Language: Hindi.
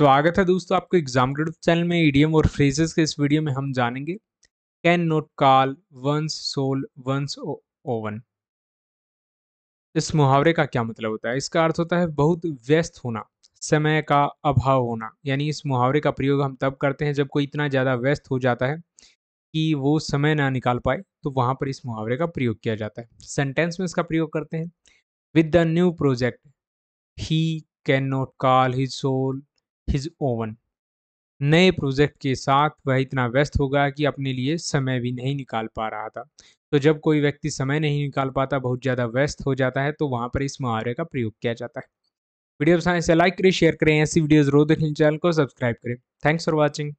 स्वागत है दोस्तों आपको एग्जाम चैनल में ईडीएम e और फ्रेजेस के इस वीडियो में हम जानेंगे can not call one's soul one's own इस मुहावरे का क्या मतलब होता है इसका अर्थ होता है बहुत व्यस्त होना समय का अभाव होना यानी इस मुहावरे का प्रयोग हम तब करते हैं जब कोई इतना ज़्यादा व्यस्त हो जाता है कि वो समय ना निकाल पाए तो वहाँ पर इस मुहावरे का प्रयोग किया जाता है सेंटेंस में इसका प्रयोग करते हैं with the new project he can not call his soul his own नए प्रोजेक्ट के साथ वह इतना व्यस्त हो गया कि अपने लिए समय भी नहीं निकाल पा रहा था तो जब कोई व्यक्ति समय नहीं निकाल पाता बहुत ज़्यादा व्यस्त हो जाता है तो वहाँ पर इस मुहावरे का प्रयोग किया जाता है वीडियो पसंद से लाइक करें शेयर करें ऐसी वीडियोज़ रोज देखने चैनल को सब्सक्राइब करें थैंक्स फॉर वॉचिंग